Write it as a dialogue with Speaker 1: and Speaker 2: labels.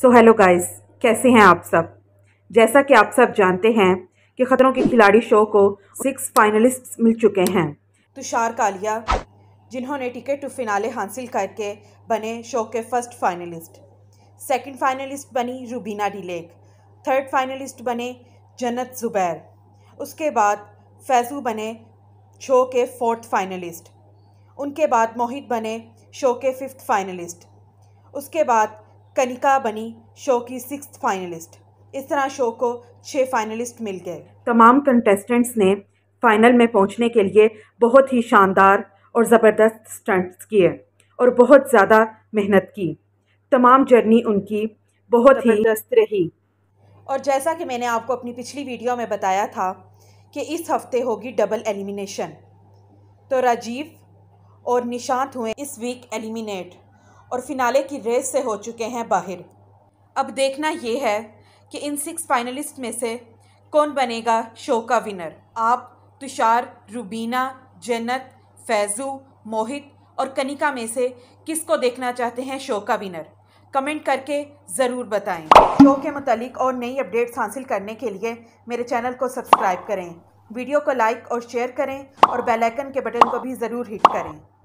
Speaker 1: so hello guys कैसे हैं आप सब जैसा कि आप सब जानते हैं कि ख़तरों के खिलाड़ी शो को सिक्स फाइनलिस्ट्स मिल चुके हैं तुषार कालिया जिन्होंने टिकट टू फिनाले हासिल करके बने शो के फर्स्ट फाइनलिस्ट सेकंड फाइनलिस्ट बनी रूबीना डिलेक थर्ड फाइनलिस्ट बने जन्नत ज़ुबैर उसके बाद फैज़ू बने शो के फोर्थ फाइनलिस्ट उनके बाद मोहित बने शो के फिफ्थ फाइनलिस्ट उसके बाद कनिका बनी शो की सिक्स फाइनलिस्ट इस तरह शो को छः फाइनलिस्ट मिल गए तमाम कंटेस्टेंट्स ने फाइनल में पहुंचने के लिए बहुत ही शानदार और ज़बरदस्त स्टंट्स किए और बहुत ज़्यादा मेहनत की तमाम जर्नी उनकी बहुत ही दस्त रही और जैसा कि मैंने आपको अपनी पिछली वीडियो में बताया था कि इस हफ्ते होगी डबल एलिमिनेशन तो राजीव और निशांत हुए इस वीक एलिमिनेट और फिनाले की रेस से हो चुके हैं बाहर अब देखना ये है कि इन सिक्स फाइनलिस्ट में से कौन बनेगा शो का विनर आप तुषार रुबीना जन्नत फैज़ू मोहित और कनिका में से किसको देखना चाहते हैं शो का विनर कमेंट करके ज़रूर बताएं शो के मतलब और नई अपडेट्स हासिल करने के लिए मेरे चैनल को सब्सक्राइब करें वीडियो को लाइक और शेयर करें और बेल आइकन के बटन को भी ज़रूर हिट करें